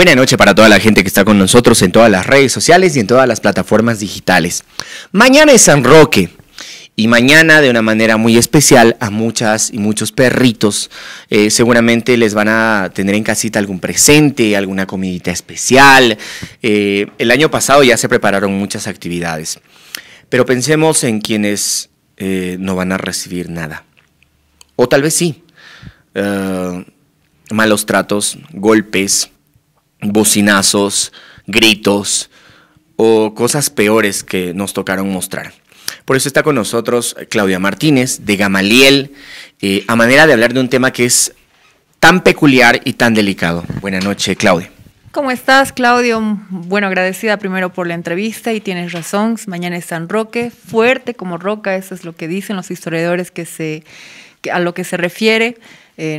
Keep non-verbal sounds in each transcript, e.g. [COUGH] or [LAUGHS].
Buenas noches para toda la gente que está con nosotros en todas las redes sociales y en todas las plataformas digitales. Mañana es San Roque. Y mañana, de una manera muy especial, a muchas y muchos perritos eh, seguramente les van a tener en casita algún presente, alguna comidita especial. Eh, el año pasado ya se prepararon muchas actividades. Pero pensemos en quienes eh, no van a recibir nada. O tal vez sí. malos tratos, golpes, bocinazos, gritos o cosas peores que nos tocaron mostrar. Por eso está con nosotros Claudia Martínez de Gamaliel, eh, a manera de hablar de un tema que es tan peculiar y tan delicado. Buenas noches, Claudia. ¿Cómo estás, Claudio? Bueno, agradecida primero por la entrevista y tienes razón, mañana es San Roque, fuerte como roca, eso es lo que dicen los historiadores que se, a lo que se refiere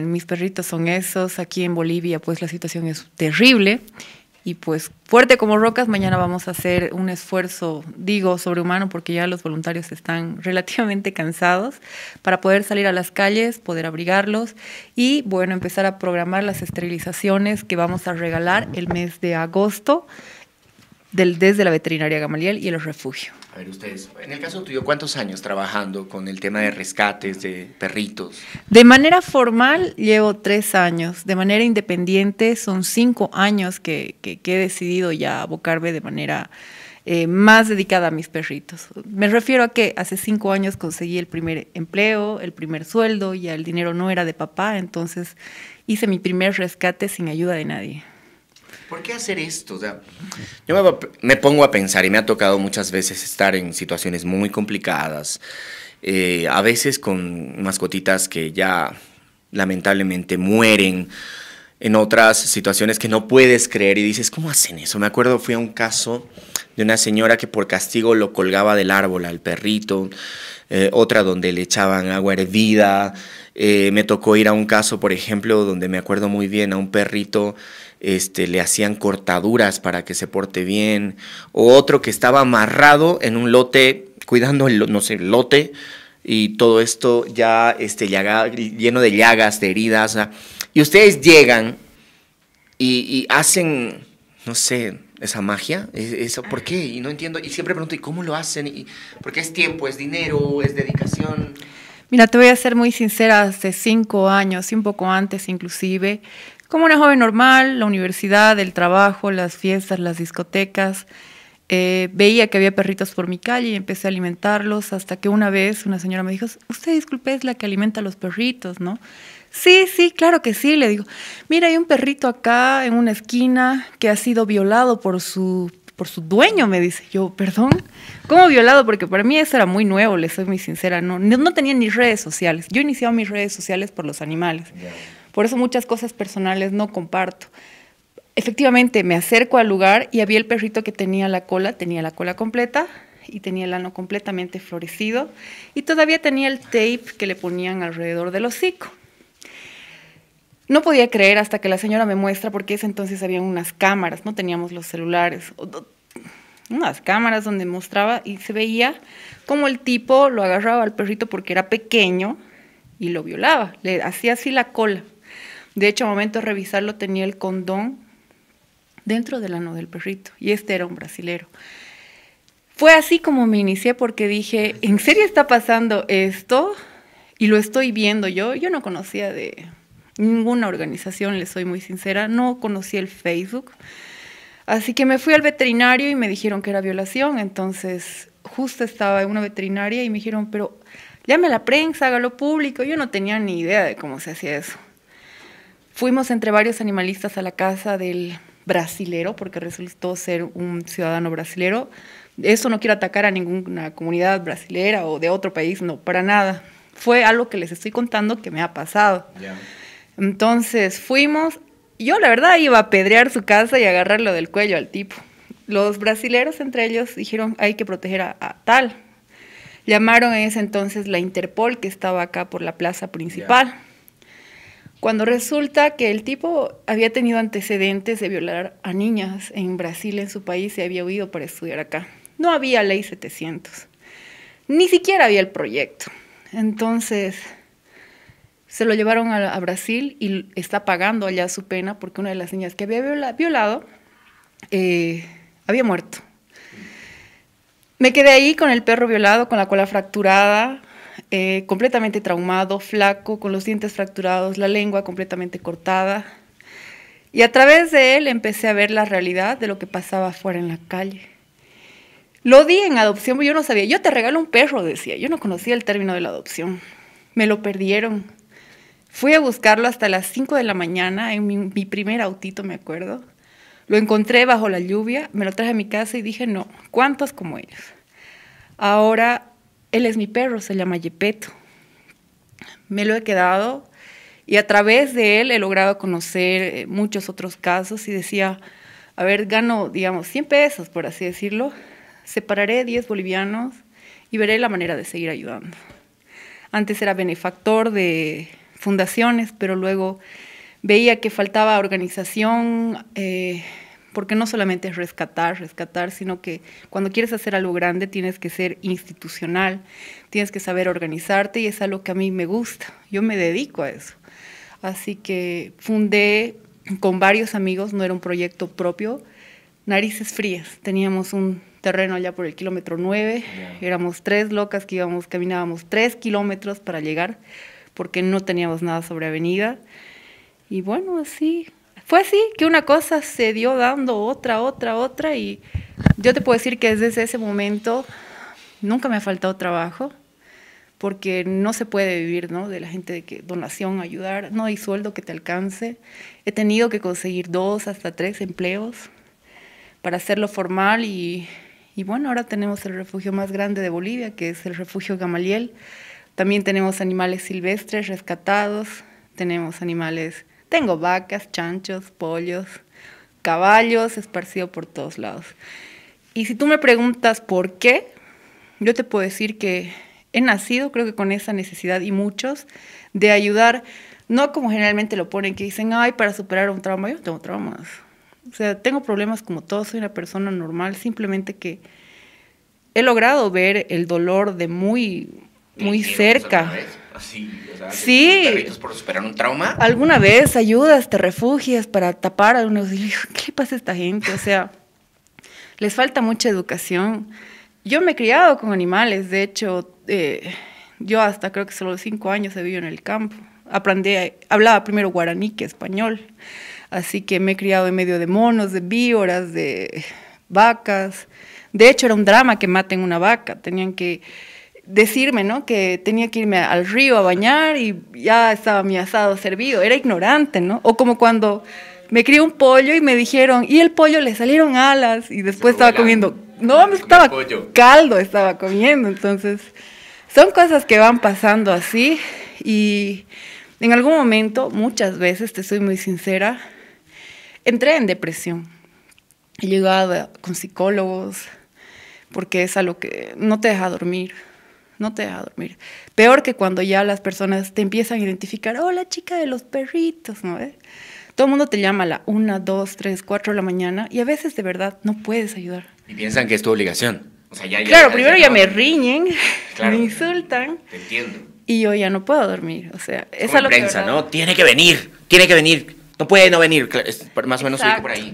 mis perritos son esos, aquí en Bolivia pues la situación es terrible y pues fuerte como rocas, mañana vamos a hacer un esfuerzo, digo, sobrehumano, porque ya los voluntarios están [LAUGHS] relativamente cansados, para poder salir a las calles, poder abrigarlos y, bueno, empezar a programar las esterilizaciones que vamos a regalar el mes de agosto del, desde la veterinaria Gamaliel y el refugio. A ver, ustedes, en el caso tuyo, ¿cuántos años trabajando con el tema de rescates de perritos? De manera formal llevo tres años, de manera independiente son cinco años que, he decidido ya abocarme de manera eh, más dedicada a mis perritos. Me refiero a que hace cinco años conseguí el primer empleo, el primer sueldo, ya el dinero no era de papá, entonces hice mi primer rescate sin ayuda de nadie. ¿por qué hacer esto? O sea, yo me, pongo a pensar y me ha tocado muchas veces estar en situaciones muy complicadas, eh, a veces con mascotitas que ya lamentablemente mueren, en otras situaciones que no puedes creer y dices, ¿cómo hacen eso? Me acuerdo, fui a un caso de una señora que por castigo lo colgaba del árbol al perrito, eh, otra donde le echaban agua hervida. Eh, me tocó ir a un caso, por ejemplo, donde me acuerdo muy bien, a un perrito este, le hacían cortaduras para que se porte bien, o otro que estaba amarrado en un lote, cuidando el, no lote, y todo esto ya este, lleno de llagas, de heridas. Y ustedes llegan y hacen, no sé, esa magia, e-, eso, ¿por ah. qué? Y no entiendo, y siempre pregunto, ¿y cómo lo hacen? Y, porque es tiempo, es dinero, es dedicación. Mira, te voy a ser muy sincera, hace cinco años, un poco antes inclusive, como una joven normal, la universidad, el trabajo, las fiestas, las discotecas, eh, veía que había perritos por mi calle y empecé a alimentarlos hasta que una vez una señora me dijo, usted disculpe, es la que alimenta a los perritos, ¿no? Sí, sí, claro que sí. Le digo, mira, hay un perrito acá en una esquina que ha sido violado por su, dueño, me dice. Yo, perdón, ¿cómo violado? Porque para mí eso era muy nuevo, le soy muy sincera. No, no tenía ni redes sociales. Yo iniciaba mis redes sociales por los animales. Por eso muchas cosas personales no comparto. Efectivamente, me acerco al lugar y había el perrito que tenía la cola, tenía la cola completa, y tenía el ano completamente florecido y todavía tenía el tape que le ponían alrededor del hocico. No podía creer hasta que la señora me muestra, porque ese entonces había unas cámaras, no teníamos los celulares, unas cámaras donde mostraba y se veía como el tipo lo agarraba al perrito porque era pequeño y lo violaba, le hacía así la cola. De hecho, a momento de revisarlo tenía el condón dentro del ano del perrito y este era un brasilero. Fue así como me inicié porque dije, ¿en serio está pasando esto? Y lo estoy viendo yo. Yo no conocía de, ninguna organización, les soy muy sincera, no conocí el Facebook. Así que me fui al veterinario y me dijeron que era violación, entonces justo estaba en una veterinaria y me dijeron, pero llame a la prensa, hágalo público, yo no tenía ni idea de cómo se hacía eso. Fuimos entre varios animalistas a la casa del brasilero, porque resultó ser un ciudadano brasilero. Eso no quiero atacar a ninguna comunidad brasilera o de otro país, no, para nada. Fue algo que les estoy contando que me ha pasado. Entonces fuimos, yo la verdad iba a pedrear su casa y agarrarlo del cuello al tipo. Los brasileros entre ellos dijeron hay que proteger a, tal. Llamaron en ese entonces la Interpol que estaba acá por la plaza principal. Cuando resulta que el tipo había tenido antecedentes de violar a niñas en Brasil, en su país, se había huido para estudiar acá. No había ley 700. Ni siquiera había el proyecto. Entonces, se lo llevaron a, Brasil y está pagando allá su pena porque una de las niñas que había violado eh, había muerto. Me quedé ahí con el perro violado, con la cola fracturada, eh, completamente traumado, flaco, con los dientes fracturados, la lengua completamente cortada. Y a través de él empecé a ver la realidad de lo que pasaba afuera en la calle. Lo di en adopción, yo no sabía. Yo te regalo un perro, decía. Yo no conocía el término de la adopción. Me lo perdieron. Fui a buscarlo hasta las 5 de la mañana en mi, primer autito, me acuerdo. Lo encontré bajo la lluvia, me lo traje a mi casa y dije, no, ¿cuántos como ellos? Ahora, él es mi perro, se llama Yepeto. Me lo he quedado y a través de él he logrado conocer eh, muchos otros casos y decía, a ver, gano, digamos, 100 pesos, por así decirlo, separaré 10 bolivianos y veré la manera de seguir ayudando. Antes era benefactor de fundaciones, pero luego veía que faltaba organización, eh, porque no solamente es rescatar, rescatar, sino que cuando quieres hacer algo grande tienes que ser institucional, tienes que saber organizarte y es algo que a mí me gusta, yo me dedico a eso. Así que fundé con varios amigos, no era un proyecto propio, Narices Frías, teníamos un terreno allá por el kilómetro 9, éramos tres locas que íbamos, caminábamos tres kilómetros para llegar porque no teníamos nada sobre avenida. Y bueno, así, fue así que una cosa se dio dando otra, otra, otra y yo te puedo decir que desde ese momento nunca me ha faltado trabajo porque no se puede vivir de la gente de donación, ayudar, no hay sueldo que te alcance. He tenido que conseguir dos hasta tres empleos para hacerlo formal y, y bueno, ahora tenemos el refugio más grande de Bolivia, que es el refugio Gamaliel, también tenemos animales silvestres rescatados, tenemos animales, tengo vacas, chanchos, pollos, caballos esparcidos por todos lados. Y si tú me preguntas por qué, yo te puedo decir que he nacido, creo que con esa necesidad y muchos, de ayudar, no como generalmente lo ponen, que dicen, ay, para superar un trauma, yo no tengo traumas. O sea, tengo problemas como todos, soy una persona normal, simplemente que he logrado ver el dolor de muy muy cerca. Así, o sí. por un trauma. Alguna vez ayudas, te refugias para tapar a unos. ¿Qué le pasa a esta gente? O sea, les falta mucha educación. Yo me he criado con animales, de hecho, eh, yo hasta creo que solo cinco años he vivido en el campo. Aprendí, hablaba primero guaraní que español, así que me he criado en medio de monos, de víboras, de vacas. De hecho, era un drama que maten una vaca, tenían que decirme, ¿no? Que tenía que irme al río a bañar y ya estaba mi asado servido. Era ignorante, ¿no? O como cuando me crié un pollo y me dijeron, y el pollo le salieron alas y después estaba comiendo. No, estaba caldo, estaba comiendo. Entonces, son cosas que van pasando así y en algún momento, muchas veces, te soy muy sincera, entré en depresión. He llegado con psicólogos porque es algo que no te deja dormir no te a dormir. Peor que cuando ya las personas te empiezan a identificar, oh, la chica de los perritos, ¿no? ves? Todo el mundo te llama a la 1, 2, 3, 4 de la mañana y a veces de verdad no puedes ayudar. Y piensan que es tu obligación. claro, primero ya, me riñen, [LAUGHS] me insultan. entiendo. Y yo ya no puedo dormir. O sea, es prensa, ¿no? Tiene que venir, tiene que venir. No puede no venir. Más o menos por ahí.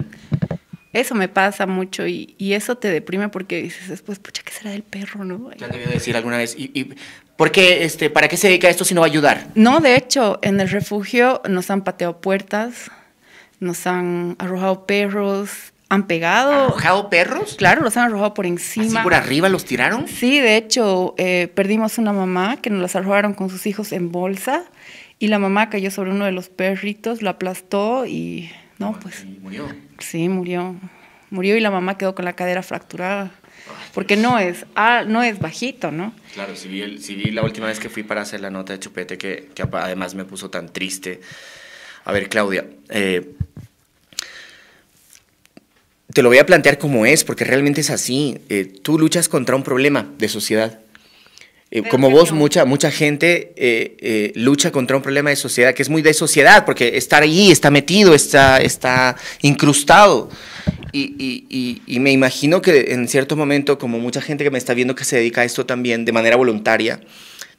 Eso me pasa mucho y, eso te deprime porque dices después, pucha, ¿qué será del perro, no? Ya te voy a decir alguna vez. ¿Y, por este, para qué se dedica esto si no va a ayudar? No, de hecho, en el refugio nos han pateado puertas, nos han arrojado perros, han pegado. ¿Arrojado perros? Claro, los han arrojado por encima. por arriba los tiraron? Sí, de hecho, eh, perdimos una mamá que nos las arrojaron con sus hijos en bolsa y la mamá cayó sobre uno de los perritos, lo aplastó y no, ah, pues. murió. Sí, murió. Murió y la mamá quedó con la cadera fracturada. porque no es, ah, no es bajito, ¿no? Claro, sí, vi, la última vez que fui para hacer la nota de Chupete, que, además me puso tan triste. A ver, Claudia, eh, te lo voy a plantear como es, porque realmente es así. Eh, tú luchas contra un problema de sociedad, eh, como vos, mucha, mucha gente eh, eh, lucha contra un problema de sociedad que es muy de sociedad, porque estar allí, está metido, está, incrustado. y, me imagino que en cierto momento, como mucha gente que me está viendo que se dedica a esto también de manera voluntaria,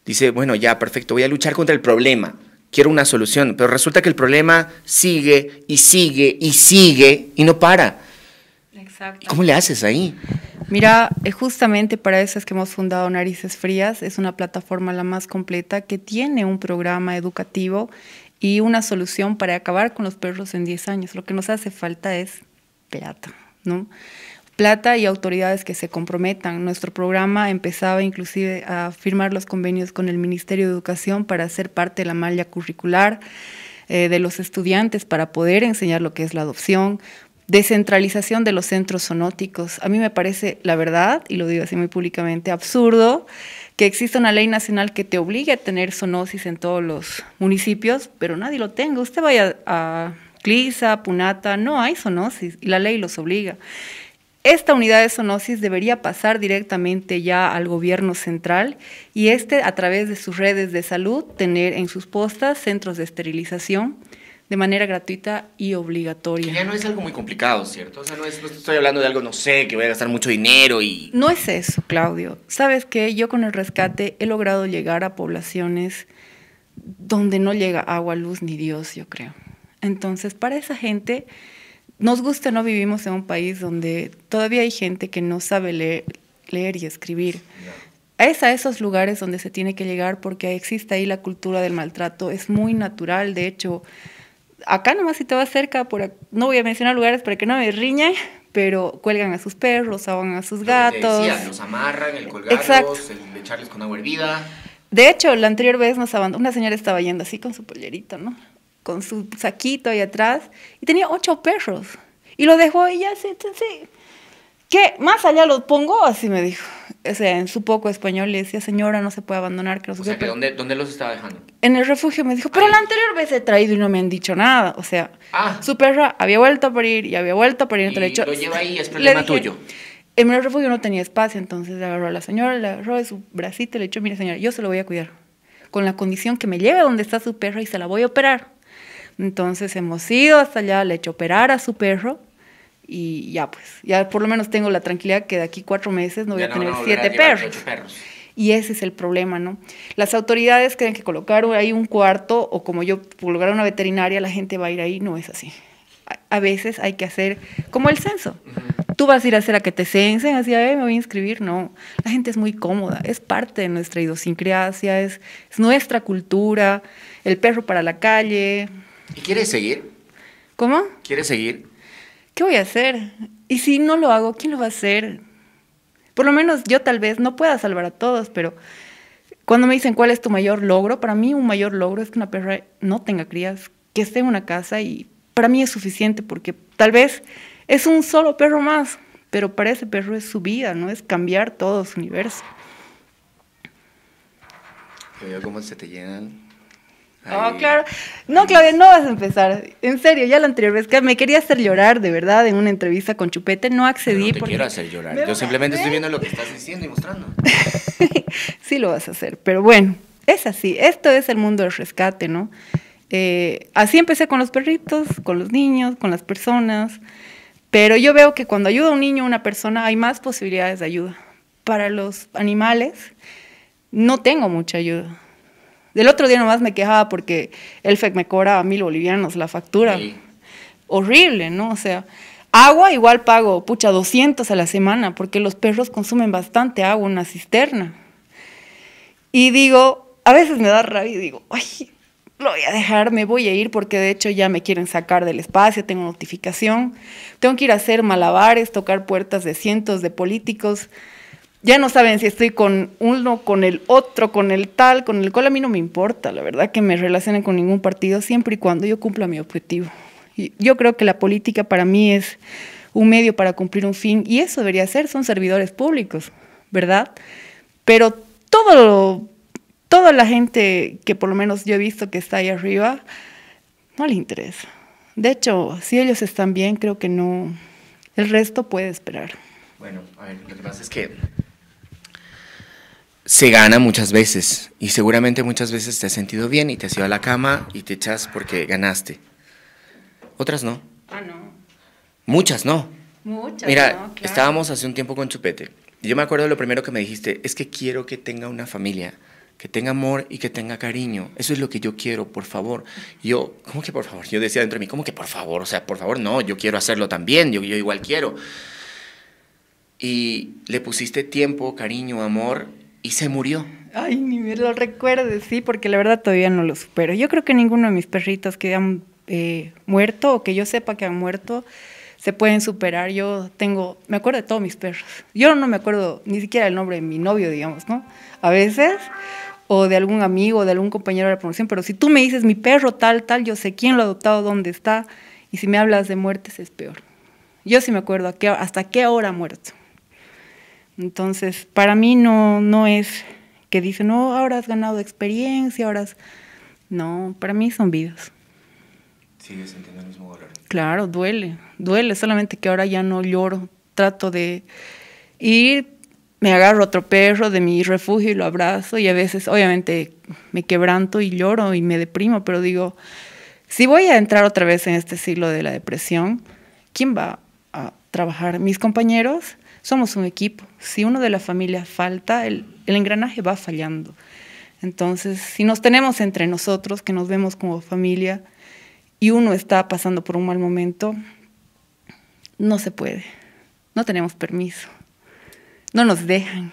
dice, bueno, ya, perfecto, voy a luchar contra el problema, quiero una solución, pero resulta que el problema sigue y sigue y sigue y no para. ¿Cómo le haces ahí? Mira, eh, justamente para eso es que hemos fundado Narices Frías. Es una plataforma la más completa que tiene un programa educativo y una solución para acabar con los perros en 10 años. Lo que nos hace falta es plata, ¿no? Plata y autoridades que se comprometan. Nuestro programa empezaba inclusive a firmar los convenios con el Ministerio de Educación para ser parte de la malla curricular eh, de los estudiantes, para poder enseñar lo que es la adopción, descentralización de los centros sonóticos. A mí me parece, la verdad, y lo digo así muy públicamente, absurdo que exista una ley nacional que te obligue a tener zoonosis en todos los municipios, pero nadie lo tenga. Usted vaya a Clisa, Punata, no hay zoonosis y la ley los obliga. Esta unidad de zoonosis debería pasar directamente ya al gobierno central y este a través de sus redes de salud tener en sus postas centros de esterilización de manera gratuita y obligatoria. ya no es algo muy complicado, ¿cierto? O sea, no, estoy hablando de algo, no sé, que voy a gastar mucho dinero y... No es eso, Claudio. Sabes que yo con el rescate he logrado llegar a poblaciones donde no llega agua, luz ni Dios, yo creo. Entonces, para esa gente, nos gusta, no vivimos en un país donde todavía hay gente que no sabe leer, leer y escribir. Es a esos lugares donde se tiene que llegar porque existe ahí la cultura del maltrato, es muy natural, de hecho acá nomás si te vas cerca, por, no voy a mencionar lugares para que no me riñe pero cuelgan a sus perros, ahogan a sus gatos. los amarran, el colgarlos, el echarles con agua hervida. De hecho, la anterior vez nos abandonó, una señora estaba yendo así con su pollerito, ¿no? Con su saquito ahí atrás, y tenía ocho perros. Y lo dejó y ya, sí, sí, ¿Qué? ¿Más allá los pongo? Así me dijo o sea, en su poco español le decía, señora, no se puede abandonar. Que los o sea, dónde, ¿dónde, los estaba dejando? En el refugio me dijo, pero la anterior vez he traído y no me han dicho nada. O sea, ah. su perra había vuelto a parir y había vuelto a parir. Y le lo lleva ahí, es problema tuyo. En el refugio no tenía espacio, entonces le agarró a la señora, le agarró de su bracito y le echó, mire señora, yo se lo voy a cuidar, con la condición que me lleve donde está su perra y se la voy a operar. Entonces hemos ido hasta allá, le he hecho operar a su perro y ya pues, ya por lo menos tengo la tranquilidad que de aquí cuatro meses no voy a tener siete perros. Y ese es el problema, ¿no? Las autoridades creen que colocar ahí un cuarto o como yo, colocar una veterinaria, la gente va a ir ahí, no es así. A, veces hay que hacer como el censo. Tú vas a ir a hacer a que te censen, así, a ver, me voy a inscribir. No, la gente es muy cómoda, es parte de nuestra idiosincrasia, es, es nuestra cultura, el perro para la calle. ¿Y quieres seguir? ¿Cómo? ¿Quieres seguir? ¿qué voy a hacer? Y si no lo hago, ¿quién lo va a hacer? Por lo menos yo tal vez no pueda salvar a todos, pero cuando me dicen cuál es tu mayor logro, para mí un mayor logro es que una perra no tenga crías, que esté en una casa y para mí es suficiente porque tal vez es un solo perro más, pero para ese perro es su vida, ¿no? Es cambiar todo su universo. cómo se te llenan Oh, claro. No, Claudia, no vas a empezar. En serio, ya la anterior vez que me quería hacer llorar, de verdad, en una entrevista con Chupete, no accedí. porque no quiero hacer llorar. Yo simplemente estoy viendo lo que estás diciendo y mostrando. [LAUGHS] sí lo vas a hacer, pero bueno, es así. Esto es el mundo del rescate, ¿no? Eh, así empecé con los perritos, con los niños, con las personas. Pero yo veo que cuando ayuda a un niño o una persona, hay más posibilidades de ayuda. Para los animales, no tengo mucha ayuda del otro día nomás me quejaba porque el FEC me cobraba mil bolivianos la factura. Horrible, ¿no? O sea, agua igual pago, pucha, 200 a la semana, porque los perros consumen bastante agua, en una cisterna. Y digo, a veces me da rabia y digo, ay, lo voy a dejar, me voy a ir porque de hecho ya me quieren sacar del espacio, tengo notificación, tengo que ir a hacer malabares, tocar puertas de cientos de políticos ya no saben si estoy con uno, con el otro, con el tal, con el cual. A mí no me importa, la verdad, que me relacionen con ningún partido siempre y cuando yo cumpla mi objetivo. yo creo que la política para mí es un medio para cumplir un fin y eso debería ser, son servidores públicos, ¿verdad? Pero todo, toda la gente que por lo menos yo he visto que está ahí arriba, no le interesa. De hecho, si ellos están bien, creo que no, el resto puede esperar. Bueno, a ver, lo que pasa es que se gana muchas veces y seguramente muchas veces te has sentido bien y te has ido a la cama y te echas porque ganaste. Otras no. Ah, no. Muchas no. Muchas. Mira, no, claro. estábamos hace un tiempo con Chupete. yo me acuerdo lo primero que me dijiste, es que quiero que tenga una familia, que tenga amor y que tenga cariño. Eso es lo que yo quiero, por favor. yo, ¿cómo que por favor? Yo decía dentro de mí, ¿cómo que por favor? O sea, por favor, no, yo quiero hacerlo también, yo, yo igual quiero. Y le pusiste tiempo, cariño, amor y se murió. Ay, ni me lo recuerdes, sí, porque la verdad todavía no lo supero. Yo creo que ninguno de mis perritos que han eh, muerto o que yo sepa que han muerto se pueden superar. Yo tengo, me acuerdo de todos mis perros. Yo no me acuerdo ni siquiera el nombre de mi novio, digamos, ¿no? A veces, o de algún amigo, de algún compañero de la promoción, pero si tú me dices mi perro tal, tal, yo sé quién lo ha adoptado, dónde está, y si me hablas de muertes es peor. Yo sí me acuerdo hasta qué hora ha muerto. Entonces, para mí no, no es que dicen, no, ahora has ganado experiencia, ahora No, para mí son vidas. ¿Sigues sintiendo el mismo dolor? Claro, duele, duele, solamente que ahora ya no lloro. Trato de ir, me agarro otro perro de mi refugio y lo abrazo y a veces, obviamente, me quebranto y lloro y me deprimo, pero digo, si voy a entrar otra vez en este siglo de la depresión, ¿quién va a trabajar? ¿Mis compañeros? somos un equipo. Si uno de la familia falta, el, engranaje va fallando. Entonces, si nos tenemos entre nosotros, que nos vemos como familia, y uno está pasando por un mal momento, no se puede. No tenemos permiso. No nos dejan.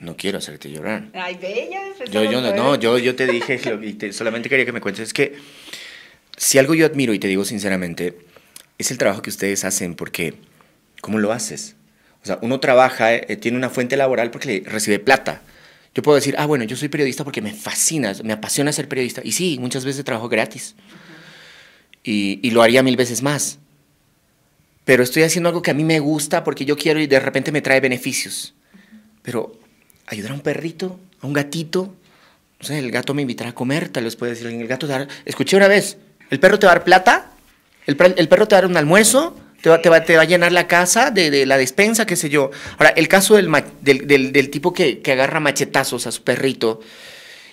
No quiero hacerte llorar. Ay, bella. Yo, yo no, yo, yo te dije, solamente quería que me cuentes, es que si algo yo admiro y te digo sinceramente, es el trabajo que ustedes hacen, porque ¿Cómo lo haces? O sea, uno trabaja, eh, eh, tiene una fuente laboral porque recibe plata. Yo puedo decir, ah, bueno, yo soy periodista porque me fascina, me apasiona ser periodista. Y sí, muchas veces trabajo gratis. Y, lo haría mil veces más. Pero estoy haciendo algo que a mí me gusta porque yo quiero y de repente me trae beneficios. Pero ayudar a un perrito, a un gatito, no sé, el gato me invitará a comer, tal vez puede decir, el gato te Escuché una vez, el perro te va a dar plata, el, el perro te va a dar un almuerzo, te va, a llenar la casa de, la despensa, qué sé yo. Ahora, el caso del, del, tipo que, agarra machetazos a su perrito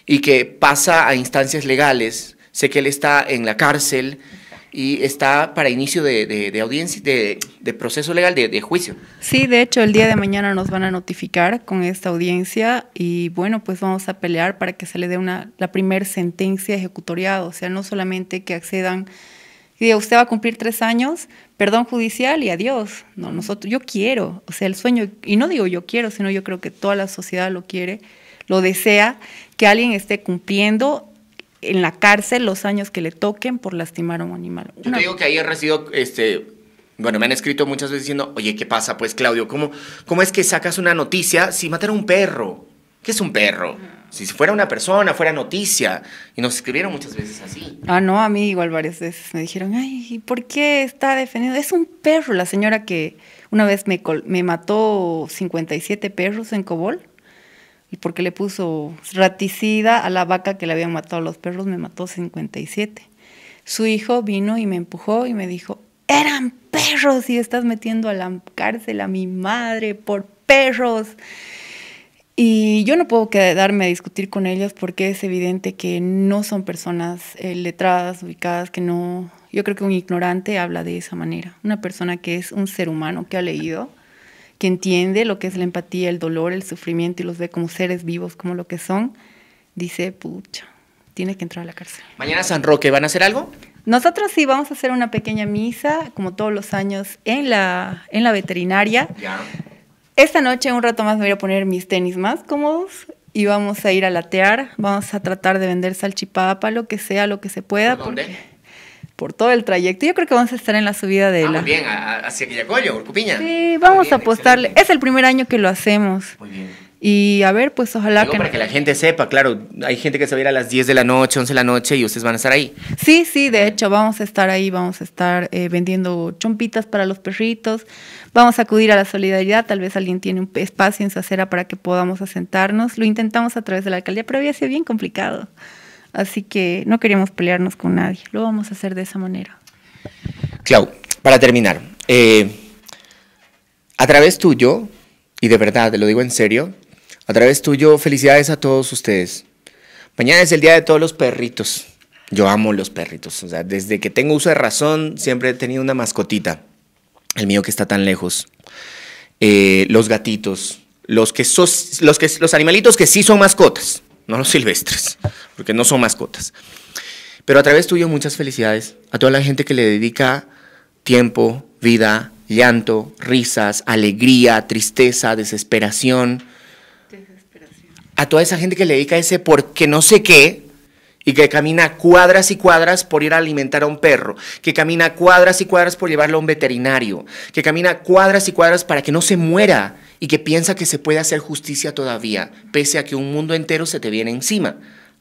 y que pasa a instancias legales. Sé que él está en la cárcel y está para inicio de, audiencia, de, proceso legal, de, juicio. Sí, de hecho, el día de mañana nos van a notificar con esta audiencia y bueno, pues vamos a pelear para que se le dé una, la primera sentencia ejecutoriada, o sea, no solamente que accedan y digo, usted va a cumplir tres años, perdón judicial y adiós. No, nosotros, yo quiero, o sea, el sueño, y no digo yo quiero, sino yo creo que toda la sociedad lo quiere, lo desea, que alguien esté cumpliendo en la cárcel los años que le toquen por lastimar a un animal. Yo te digo que ayer recibido, este, bueno, me han escrito muchas veces diciendo, oye, ¿qué pasa? Pues Claudio, ¿cómo, cómo es que sacas una noticia si mataron a un perro? ¿Qué es un perro? Si fuera una persona, fuera noticia. Y nos escribieron muchas veces así. Ah, no, a mí igual varias veces me dijeron, ay, ¿y por qué está defendiendo? Es un perro, la señora que una vez me, me mató 57 perros en Cobol. Y porque le puso raticida a la vaca que le habían matado a los perros, me mató 57. Su hijo vino y me empujó y me dijo, eran perros y estás metiendo a la cárcel a mi madre por perros. Y yo no puedo quedarme a discutir con ellos porque es evidente que no son personas eh, letradas, ubicadas, que no... Yo creo que un ignorante habla de esa manera. Una persona que es un ser humano, que ha leído, que entiende lo que es la empatía, el dolor, el sufrimiento y los ve como seres vivos, como lo que son, dice, pucha, tiene que entrar a la cárcel. Mañana San Roque, ¿van a hacer algo? Nosotros sí vamos a hacer una pequeña misa, como todos los años, en la, en la veterinaria. Ya esta noche, un rato más, me voy a poner mis tenis más cómodos y vamos a ir a latear. Vamos a tratar de vender salchipapa, lo que sea, lo que se pueda. ¿Por dónde? Por todo el trayecto. Yo creo que vamos a estar en la subida de ah, la. Muy bien, hacia Quillacollo, Urcupiña. Sí, vamos a apostarle. Es el primer año que lo hacemos. Muy bien. Y a ver, pues ojalá que... Para que la gente sepa, claro, hay gente que se va a ir a las 10 de la noche, 11 de la noche y ustedes van a estar ahí. Sí, sí, de hecho, vamos a estar ahí, vamos a estar eh, vendiendo chompitas para los perritos, vamos a acudir a la solidaridad, tal vez alguien tiene un espacio en su acera para que podamos asentarnos. Lo intentamos a través de la alcaldía, pero había sido bien complicado. Así que no queríamos pelearnos con nadie, lo vamos a hacer de esa manera. Clau, para terminar, eh, a través tuyo, y de verdad, te lo digo en serio, a través tuyo, felicidades a todos ustedes. Mañana es el día de todos los perritos. Yo amo los perritos. sea, desde que tengo uso de razón, siempre he tenido una mascotita. El mío que está tan lejos. Eh, los gatitos. Los, que los, que, los animalitos que sí son mascotas. No los silvestres, porque no son mascotas. Pero a través tuyo, muchas felicidades a toda la gente que le dedica tiempo, vida, llanto, risas, alegría, tristeza, desesperación a toda esa gente que le dedica ese porque no sé qué, y que camina cuadras y cuadras por ir a alimentar a un perro, que camina cuadras y cuadras por llevarlo a un veterinario, que camina cuadras y cuadras para que no se muera y que piensa que se puede hacer justicia todavía, pese a que un mundo entero se te viene encima.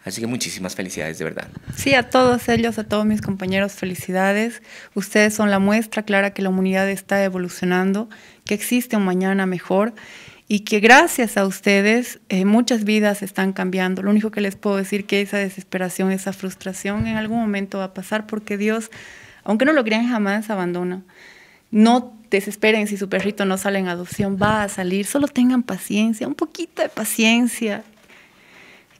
Así que muchísimas felicidades, de verdad. Sí, a todos ellos, a todos mis compañeros, felicidades. Ustedes son la muestra clara que la humanidad está evolucionando, que existe un mañana mejor y que gracias a ustedes eh, muchas vidas están cambiando. Lo único que les puedo decir es que esa desesperación, esa frustración en algún momento va a pasar porque Dios, aunque no lo crean, jamás abandona. No desesperen si su perrito no sale en adopción, va a salir, solo tengan paciencia, un poquito de paciencia.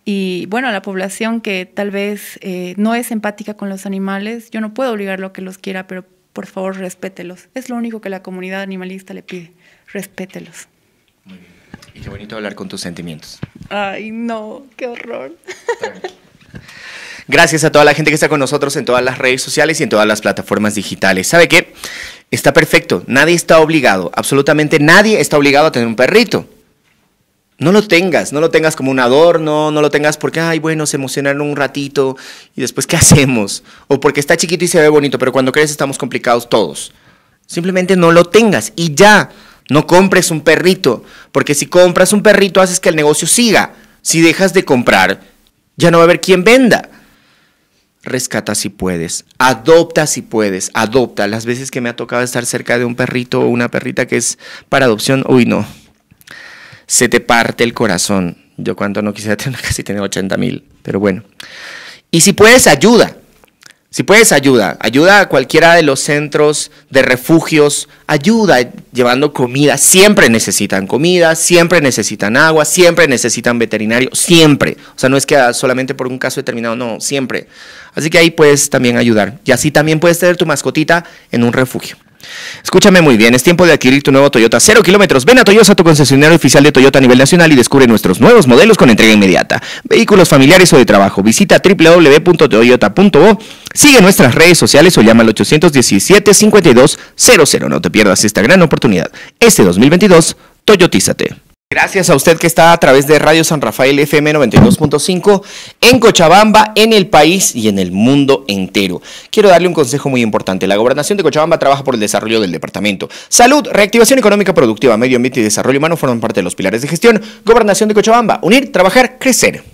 Y bueno, la población que tal vez eh, no es empática con los animales, yo no puedo obligar lo que los quiera, pero por favor respételos. Es lo único que la comunidad animalista le pide, respételos. Muy bien. Y qué bonito hablar con tus sentimientos. Ay, no, qué horror. Gracias a toda la gente que está con nosotros en todas las redes sociales y en todas las plataformas digitales. ¿Sabe qué? Está perfecto. Nadie está obligado, absolutamente nadie está obligado a tener un perrito. No lo tengas, no lo tengas como un adorno, no lo tengas porque, ay, bueno, se emocionaron un ratito y después, ¿qué [LAUGHS] hacemos? O porque está chiquito y se ve bonito, pero cuando crees estamos complicados todos. Simplemente no lo tengas y ya. No compres un perrito, porque si compras un perrito haces que el negocio siga. Si dejas de comprar, ya no va a haber quien venda. Rescata si puedes, adopta si puedes, adopta. Las veces que me ha tocado estar cerca de un perrito o una perrita que es para adopción, uy no, se te parte el corazón. Yo cuando no quisiera tener [LAUGHS] casi tenía 80 mil, pero bueno. Y si puedes, ayuda. Si puedes, ayuda. Ayuda a cualquiera de los centros de refugios. Ayuda llevando comida. Siempre necesitan comida, siempre necesitan agua, siempre necesitan veterinario, siempre. O sea, no es que solamente por un caso determinado, no, siempre. Así que ahí puedes también ayudar. Y así también puedes tener tu mascotita en un refugio. Escúchame muy bien, es tiempo de adquirir tu nuevo Toyota 0 kilómetros. Ven a Toyota, tu concesionario oficial de Toyota a nivel nacional y descubre nuestros nuevos modelos con entrega inmediata. Vehículos familiares o de trabajo. Visita www.toyota.o, sigue nuestras redes sociales o llama al 817-5200. No te pierdas esta gran oportunidad. Este 2022, Toyotízate. Gracias a usted que está a través de Radio San Rafael FM 92.5 en Cochabamba, en el país y en el mundo entero. Quiero darle un consejo muy importante. La gobernación de Cochabamba trabaja por el desarrollo del departamento. Salud, reactivación económica productiva, medio ambiente y desarrollo humano forman parte de los pilares de gestión. Gobernación de Cochabamba, unir, trabajar, crecer.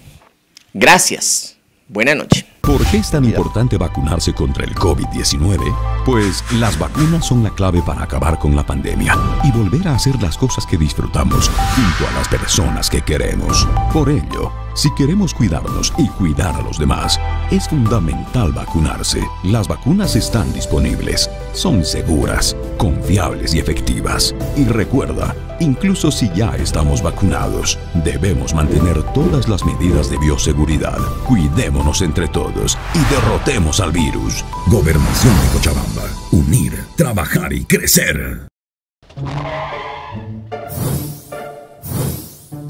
Gracias. Buenas noches. ¿Por qué es tan importante vacunarse contra el COVID-19? Pues las vacunas son la clave para acabar con la pandemia y volver a hacer las cosas que disfrutamos junto a las personas que queremos. Por ello, si queremos cuidarnos y cuidar a los demás, es fundamental vacunarse. Las vacunas están disponibles, son seguras, confiables y efectivas. Y recuerda, incluso si ya estamos vacunados, debemos mantener todas las medidas de bioseguridad. Cuidémonos entre todos y derrotemos al virus. Gobernación de Cochabamba. Unir, trabajar y crecer.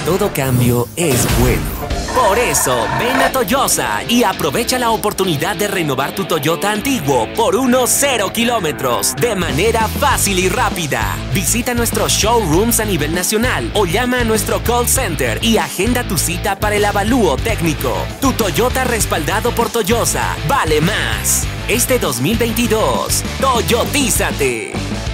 Todo cambio es bueno por eso, ven a Toyosa y aprovecha la oportunidad de renovar tu Toyota antiguo por unos 0 kilómetros de manera fácil y rápida. Visita nuestros showrooms a nivel nacional o llama a nuestro call center y agenda tu cita para el avalúo técnico. Tu Toyota respaldado por Toyosa vale más. Este 2022, Toyotízate.